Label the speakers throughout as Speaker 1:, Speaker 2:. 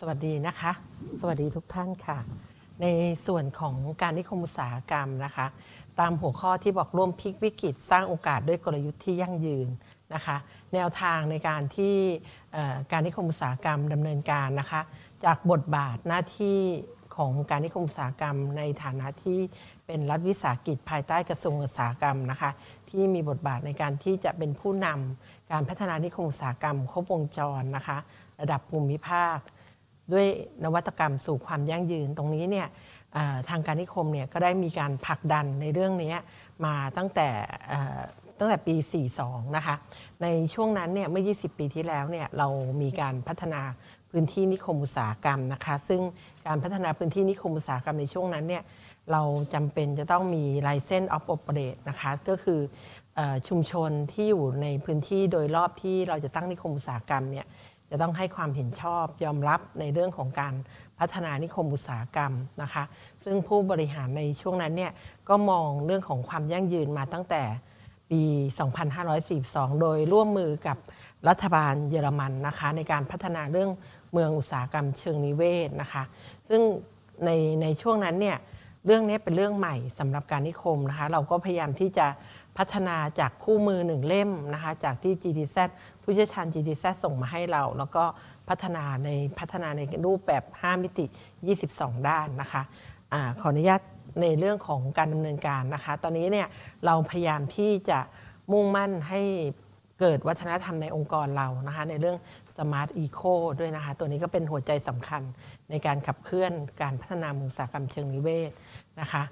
Speaker 1: สวัสดีนะคะ สวัสดีทุกท่านค่ะ ในส่วนของการนิคมอุตสาหกรรมนะคะ ตามหัวข้อที่บอกร่วมพลิกวิกฤตสร้างโอกาสด้วยกลยุทธ์ที่ยั่งยืนนะคะ แนวทางในการที่การนิคมอุตสาหกรรมดำเนินการนะคะ จากบทบาทหน้าที่ของการนิคมอุตสาหกรรม ในฐานะที่เป็นรัฐวิสาหกิจ ภายใต้กระทรวงอุตสาหกรรมนะคะ ที่มีบทบาทในการที่จะเป็นผู้นำการพัฒนานิคมอุตสาหกรรมครบวงจรนะคะ ระดับภูมิภาคด้วยนวัตกรรมสู่ความยั่งยืน ตรงนี้เนี่ยทางการนิคมเนี่ยก็ได้มีการผลักดันในเรื่องนี้มาตั้งแต่ตั้งแต่ปี 42 นะคะในช่วงนั้นเนี่ยเมื่อ 20 ปีที่แล้วเนี่ยเรามีการพัฒนาพื้นที่นิคมอุตสาหกรรมนะคะ ซึ่งการพัฒนาพื้นที่นิคมอุตสาหกรรมในช่วงนั้นเนี่ยเราจำเป็นจะต้องมี l i c e n s อออ o p เปเดตนะคะก็คือชุมชนที่อยู่ในพื้นที่โดยรอบที่เราจะตั้งนิคมอุตสาหกรรมเนี่ยจะต้องให้ความเห็นชอบยอมรับในเรื่องของการพัฒนานิคมอุตสาหกรรมนะคะ ซึ่งผู้บริหารในช่วงนั้นเนี่ยก็มองเรื่องของความยั่งยืนมาตั้งแต่ปี 2542 โดยร่วมมือกับรัฐบาลเยอรมันนะคะในการพัฒนาเรื่องเมืองอุตสาหกรรมเชิงนิเวศนะคะ ซึ่งในในช่วงนั้นเนี่ยเรื่องนี้เป็นเรื่องใหม่สำหรับการนิคมนะคะเราก็พยายามที่จะพัฒนาจากคู่มือหนึ่งเล่มนะคะ จากที่ GTZ ผู้เชี่ยวชาญ GTZ ส่งมาให้เรา แล้วก็พัฒนาในพัฒนาในรูปแบบ 5 มิติ 22 ด้านนะคะอะขออนุญาตในเรื่องของการดำเนินการนะคะ ตอนนี้เนี่ยเราพยายามที่จะมุ่งมั่นให้เกิดวัฒนธรรมในองค์กรเรานะคะ ในเรื่อง Smart Eco ด้วยนะคะ ตัวนี้ก็เป็นหัวใจสำคัญในการขับเคลื่อนการพัฒนาเมืองสาหกรรมเชิงนิเวศนะคะ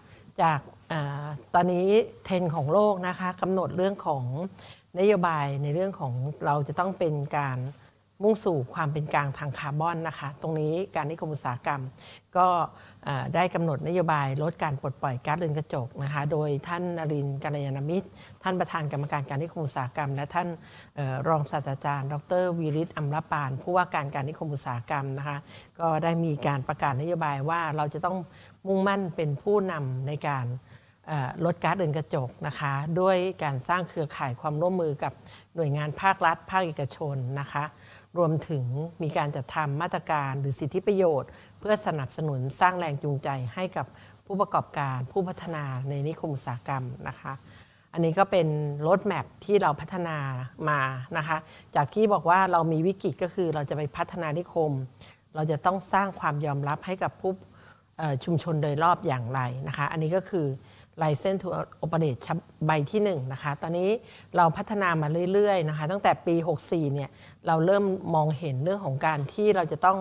Speaker 1: จากอตอนนี้เทรนของโลกนะคะกำหนดเรื่องของนโยบายในเรื่องของเราจะต้องเป็นการมุ่งสู่ความเป็นกลางทางคาร์บอนนะคะ ตรงนี้การนิคมอุตสาหกรรม ก็ได้กำหนดนโยบายลดการปลดปล่อยก๊าซเรือนกระจกนะคะ โดยท่านนรินกัลยาณมิตร ท่านประธานกรรมการการนิคมอุตสาหกรรมและท่านรองศาสตราจารย์ ดร วีริศอัมรปานผู้ว่าการการนิคมอุตสาหกรรมนะคะ ก็ได้มีการประกาศนโยบายว่าเราจะต้องมุ่งมั่นเป็นผู้นำในการลดก๊าซเรือนกระจกนะคะด้วยการสร้างเครือข่ายความร่วมมือกับหน่วยงานภาครัฐ ภาคเอกชนนะคะรวมถึงมีการจัดทำมาตรการ หรือสิทธิประโยชน์ เพื่อสนับสนุนสร้างแรงจูงใจให้กับผู้ประกอบการ ผู้พัฒนาในนิคมอุตสาหกรรมนะคะ อันนี้ก็เป็นรถแมพที่เราพัฒนามานะคะ จากที่บอกว่าเรามีวิกฤตก็คือเราจะไปพัฒนานิคม เราจะต้องสร้างความยอมรับให้กับผู้ชุมชนโดยรอบอย่างไรนะคะ อันนี้ก็คือ License to Operate ใบที่ 1 นะคะ ตอนนี้เราพัฒนามาเรื่อย ๆ นะคะ ตั้งแต่ปี 64 เนี่ย เราเริ่มมองเห็นเรื่องของการที่เราจะต้อง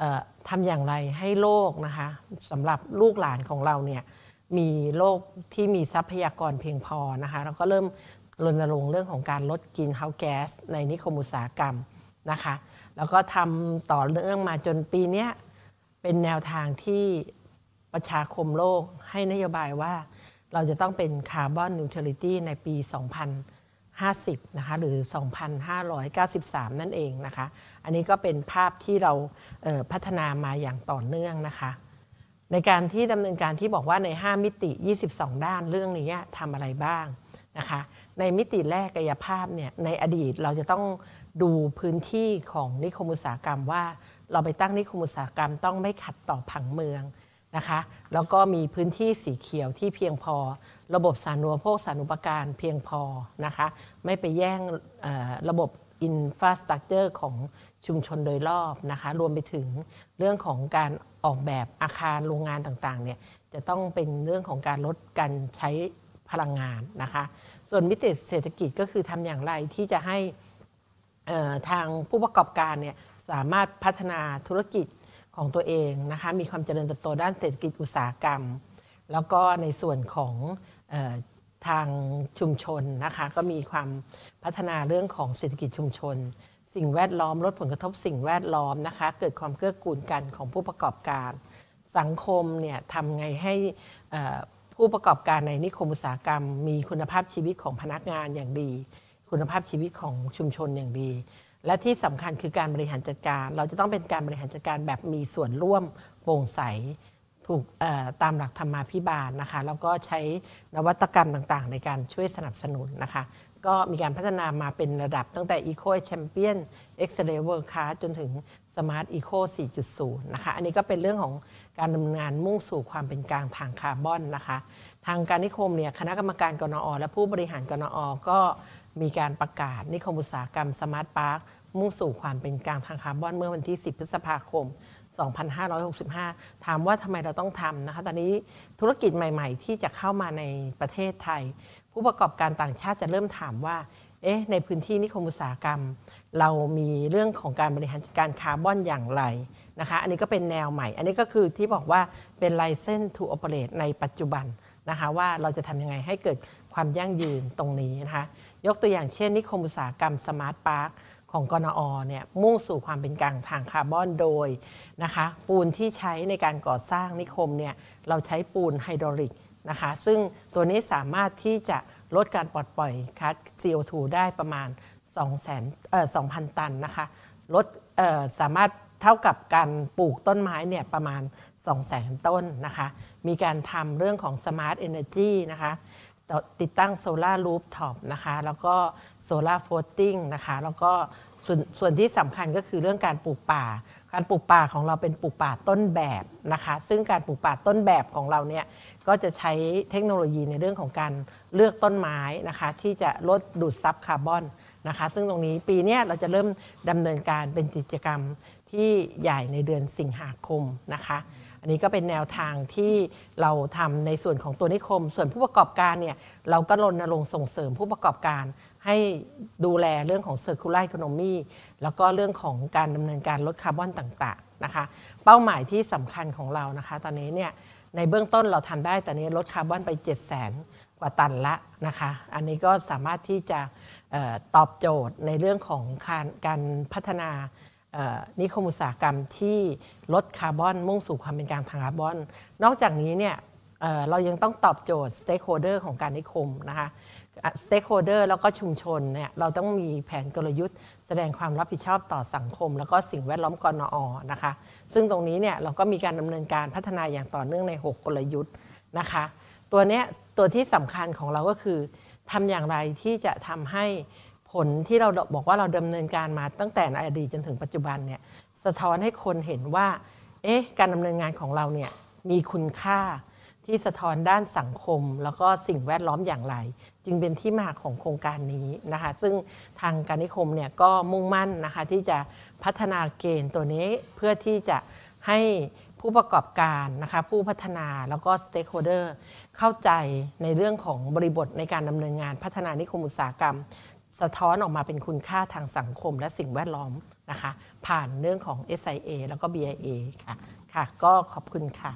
Speaker 1: ออทำอย่างไรให้โลกนะคะสำหรับลูกหลานของเราเนี่ยมีโลกที่มีทรัพยากรเพียงพอนะคะ เราก็เริ่มรณรงค์เรื่องของการลดกินเฮาแก๊สในนิคมอุตสาหกรรมนะคะ แล้วก็ทำต่อเนื่องมาจนปีนี้เป็นแนวทางที่ประชาคมโลกให้นโยบายว่าเราจะต้องเป็นคาร์บอนนิวทรัลิตี้ในปี 2050 นะคะหรือ 2,593 นั่นเองนะคะอันนี้ก็เป็นภาพที่เราพัฒนามาอย่างต่อเนื่องนะคะในการที่ดำเนินการที่บอกว่าใน 5 มิติ 22 ด้านเรื่องนี้ทำอะไรบ้างนะคะในมิติแรกกายภาพเนี่ยในอดีตเราจะต้องดูพื้นที่ของนิคมอุตสาหกรรมว่า เราไปตั้งนิคมอุตสาหกรรมต้องไม่ขัดต่อผังเมืองนะคะแล้วก็มีพื้นที่สีเขียวที่เพียงพอ ระบบสารุปโภคสารุปการเพียงพอนะคะไม่ไปแย่งระบบอินฟราสตรักเจอร์ของชุมชนโดยรอบนะคะรวมไปถึงเรื่องของการออกแบบอาคารโรงงานต่างๆเนี่ยจะต้องเป็นเรื่องของการลดการใช้พลังงานนะคะส่วนมิติเศรษฐกิจก็คือทำอย่างไรที่จะให้ทางผู้ประกอบการเนี่ยสามารถพัฒนาธุรกิจของตัวเองนะคะมีความเจริญเติบโตด้านเศรษฐกิจอุตสาหกรรม แล้วก็ในส่วนของทางชุมชนนะคะก็มีความพัฒนาเรื่องของเศรษฐกิจชุมชน สิ่งแวดล้อมลดผลกระทบสิ่งแวดล้อมนะคะเกิดความเกื้อกูลกันของผู้ประกอบการ สังคมเนี่ยทำไงให้ผู้ประกอบการในนิคมอุตสาหกรรม มีคุณภาพชีวิตของพนักงานอย่างดี คุณภาพชีวิตของชุมชนอย่างดีและที่สำคัญคือการบริหารจัดการ เราจะต้องเป็นการบริหารจัดการแบบมีส่วนร่วมโปร่งใส ถูกตามหลักธรรมาภิบาลนะคะแล้วก็ใช้นวัตกรรมต่างๆ ในการช่วยสนับสนุนนะคะก็มีการพัฒนามาเป็นระดับตั้งแต่ Eco Champion e x c e l l e n เ World Class จนถึง Smart Eco 4.0 นะคะอันนี้ก็เป็นเรื่องของการดำเนินงานมุ่งสู่ความเป็นกลางทางคาร์บอนนะคะ ทางการนิคมเนี่ยคณะกรรมการกรนอและผู้บริหารกรนอก็มีการประกาศนิคมอุตสาหกรรมสมาร์ทพาร์คมุ่งสู่ความเป็นกลางทางคาร์บอนเมื่อวันที่ 10 พฤษภาคม 2565 ถามว่าทำไมเราต้องทำนะคะ ตอนนี้ธุรกิจใหม่ๆ ที่จะเข้ามาในประเทศไทย ผู้ประกอบการต่างชาติจะเริ่มถามว่า เอ๊ะในพื้นที่นิคมอุตสาหกรรม เรามีเรื่องของการบริหารจัดการคาร์บอนอย่างไรนะคะ อันนี้ก็เป็นแนวใหม่ อันนี้ก็คือที่บอกว่าเป็น license to operate ในปัจจุบันนะคะว่าเราจะทำยังไงให้เกิดความยั่งยืนตรงนี้นะคะยกตัวอย่างเช่นนิคมอุตสาหกรรมสมาร์ทพาร์คของกนอเนี่ยมุ่งสู่ความเป็นกลางทางคาร์บอนโดยนะคะปูนที่ใช้ในการก่อสร้างนิคมเนี่ยเราใช้ปูนไฮดรอลิกนะคะซึ่งตัวนี้สามารถที่จะลดการปลดปล่อยคาร์ CO2 ได้ประมาณ 2 0 0 0 0เอ่อ2,000ตันนะคะลดสามารถเท่ากับการปลูกต้นไม้เนี่ยประมาณ 2 0 0แสนต้นนะคะ มีการทำเรื่องของ Smart Energy นะคะ ติดตั้งโซลารูฟท็อปนะคะ แล้วก็โซลาร์โฟตติ้งนะคะ แล้วก็ส็ส่วนที่สำคัญก็คือเรื่องการปลูกป่า การปลูกป่าของเราเป็นปลูกป่าต้นแบบนะคะ ซึ่งการปลูกป่าต้นแบบของเราเนี่ย ก็จะใช้เทคโนโลยีในเรื่องของการเลือกต้นไม้นะคะ ที่จะลดดูดซับคาร์บอนนะคะ ซึ่งตรงนี้ปีนี้เราจะเริ่มดำเนินการเป็นกิจกรรมที่ใหญ่ในเดือนสิงหาคมนะคะ อันนี้ก็เป็นแนวทางที่เราทำในส่วนของตัวนิคม ส่วนผู้ประกอบการเนี่ยเราก็รณรงค์ส่งเสริมผู้ประกอบการให้ดูแลเรื่องของ circular economy แล้วก็เรื่องของการดำเนินการลดคาร์บอนต่างๆนะคะ เป้าหมายที่สำคัญของเรานะคะ ตอนนี้เนี่ยในเบื้องต้นเราทำได้ตอนนี้ลดคาร์บอนไป 7 0 0แสนกว่าตันละนะคะ อันนี้ก็สามารถที่จะตอบโจทย์ในเรื่องของการการพัฒนานิคมอุตสาหกรรมที่ลดคาร์บอนมุ่งสู่ความเป็นกลางทางคาร์บอน นอกจากนี้เนี่ยเรายังต้องตอบโจทย์สเต็กโฮเดอร์ของการนิคมนะคะสเต็กโฮเดอร์แล้วก็ชุมชนเนี่ยเราต้องมีแผนกลยุทธ์แสดงความรับผิดชอบต่อสังคม แล้วก็สิ่งแวดล้อมกรนอนะคะซึ่งตรงนี้เนี่ยเราก็มีการดำเนินการพัฒนาอย่างต่อเนื่องใน 6 กลยุทธ์นะคะ ตัวเนี้ยตัวที่สำคัญของเราก็คือทำอย่างไรที่จะทำให้ผลที่เราบอกว่าเราดำเนินการมาตั้งแต่ในอดีตจนถึงปัจจุบันเนี่ยสะท้อนให้คนเห็นว่าเอ๊ะการดำเนินงานของเราเนี่ยมีคุณค่าที่สะท้อนด้านสังคมแล้วก็สิ่งแวดล้อมอย่างไร จึงเป็นที่มาของโครงการนี้นะคะซึ่งทางการนิคมเนี่ยก็มุ่งมั่นนะคะที่จะพัฒนาเกณฑ์ตัวนี้เพื่อที่จะให้ผู้ประกอบการนะคะผู้พัฒนาแล้วก็สเต็กโฮเดอร์เข้าใจในเรื่องของบริบทในการดำเนินงานพัฒนานิคมอุตสาหกรรมสะท้อนออกมาเป็นคุณค่าทางสังคมและสิ่งแวดล้อมนะคะ ผ่านเรื่องของ SIA แล้วก็ BIA ค่ะค่ะ ก็ขอบคุณค่ะ